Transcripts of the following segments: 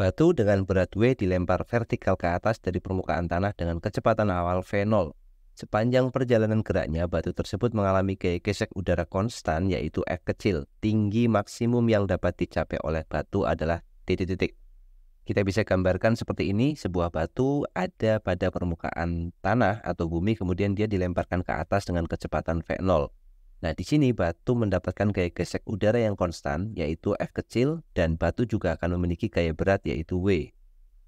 Batu dengan berat W dilempar vertikal ke atas dari permukaan tanah dengan kecepatan awal V0. Sepanjang perjalanan geraknya, batu tersebut mengalami gaya gesek udara konstan yaitu F kecil. Tinggi maksimum yang dapat dicapai oleh batu adalah titik-titik. Kita bisa gambarkan seperti ini, sebuah batu ada pada permukaan tanah atau bumi kemudian dia dilemparkan ke atas dengan kecepatan V0. Nah, di sini batu mendapatkan gaya gesek udara yang konstan, yaitu F kecil, dan batu juga akan memiliki gaya berat, yaitu W.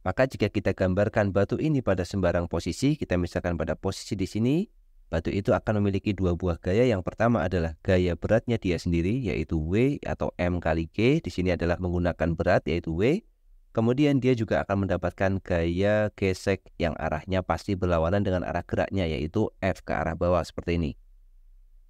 Maka jika kita gambarkan batu ini pada sembarang posisi, kita misalkan pada posisi di sini, batu itu akan memiliki dua buah gaya. Yang pertama adalah gaya beratnya dia sendiri, yaitu W atau M kali G. Di sini adalah menggunakan berat, yaitu W. Kemudian dia juga akan mendapatkan gaya gesek yang arahnya pasti berlawanan dengan arah geraknya, yaitu F ke arah bawah seperti ini.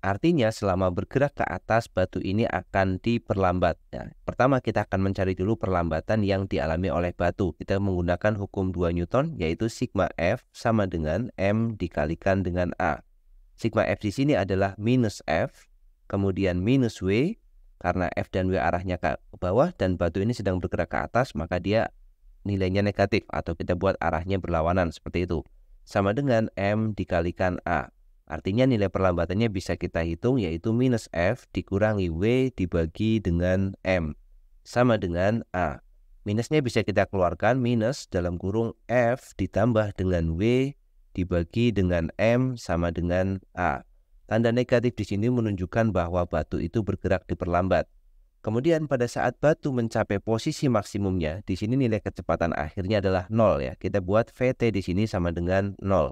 Artinya selama bergerak ke atas batu ini akan diperlambat. Nah, pertama kita akan mencari dulu perlambatan yang dialami oleh batu. Kita menggunakan hukum 2 Newton yaitu sigma F sama dengan M dikalikan dengan A. Sigma F di sini adalah minus F, kemudian minus W, karena F dan W arahnya ke bawah dan batu ini sedang bergerak ke atas, maka dia nilainya negatif atau kita buat arahnya berlawanan seperti itu. Sama dengan M dikalikan A. Artinya nilai perlambatannya bisa kita hitung yaitu minus F dikurangi W dibagi dengan M. Sama dengan A. Minusnya bisa kita keluarkan minus dalam kurung F ditambah dengan W dibagi dengan M sama dengan A. Tanda negatif di sini menunjukkan bahwa batu itu bergerak diperlambat. Kemudian pada saat batu mencapai posisi maksimumnya, di sini nilai kecepatan akhirnya adalah 0 ya. Kita buat VT di sini sama dengan 0.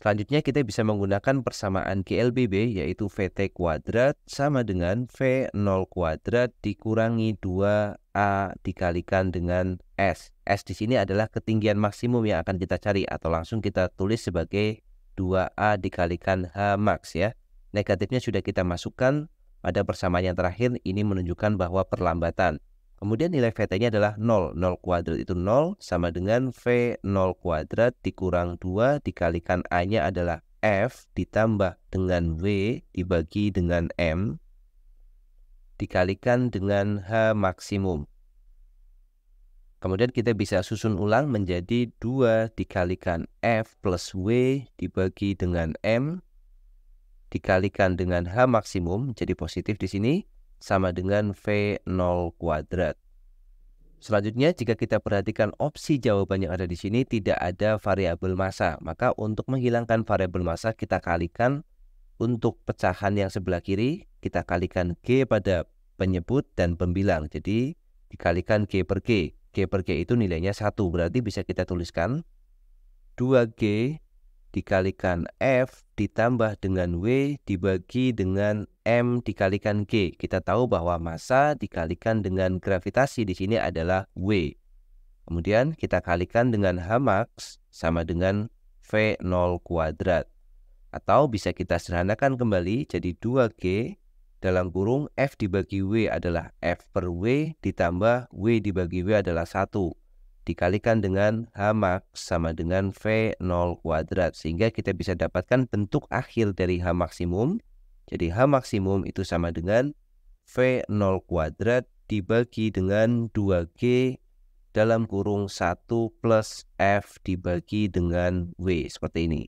Selanjutnya kita bisa menggunakan persamaan GLBB yaitu VT kuadrat sama dengan V0 kuadrat dikurangi 2A dikalikan dengan S. S di sini adalah ketinggian maksimum yang akan kita cari atau langsung kita tulis sebagai 2A dikalikan H max ya. Negatifnya sudah kita masukkan pada persamaan yang terakhir ini menunjukkan bahwa perlambatan. Kemudian nilai VT-nya adalah 0. 0 kuadrat itu 0 sama dengan V0 kuadrat dikurang 2 dikalikan A-nya adalah F ditambah dengan W dibagi dengan M dikalikan dengan H maksimum. Kemudian kita bisa susun ulang menjadi 2 dikalikan F plus W dibagi dengan M dikalikan dengan H maksimum jadi positif di sini sama dengan V0 kuadrat. Selanjutnya, jika kita perhatikan opsi jawaban yang ada di sini tidak ada variabel massa, maka untuk menghilangkan variabel massa kita kalikan untuk pecahan yang sebelah kiri, kita kalikan G pada penyebut dan pembilang. Jadi dikalikan G per G. G per G itu nilainya satu berarti bisa kita tuliskan 2G dikalikan F ditambah dengan W dibagi dengan M dikalikan G. Kita tahu bahwa massa dikalikan dengan gravitasi di sini adalah W. Kemudian kita kalikan dengan H max sama dengan V0 kuadrat. Atau bisa kita sederhanakan kembali jadi 2G dalam kurung F dibagi W adalah F per W ditambah W dibagi W adalah 1 dikalikan dengan H max sama dengan V0 kuadrat sehingga kita bisa dapatkan bentuk akhir dari H maksimum. Jadi H maksimum itu sama dengan V0 kuadrat dibagi dengan 2G dalam kurung 1 plus F dibagi dengan W seperti ini.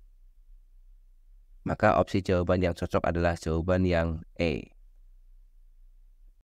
Maka opsi jawaban yang cocok adalah jawaban yang E.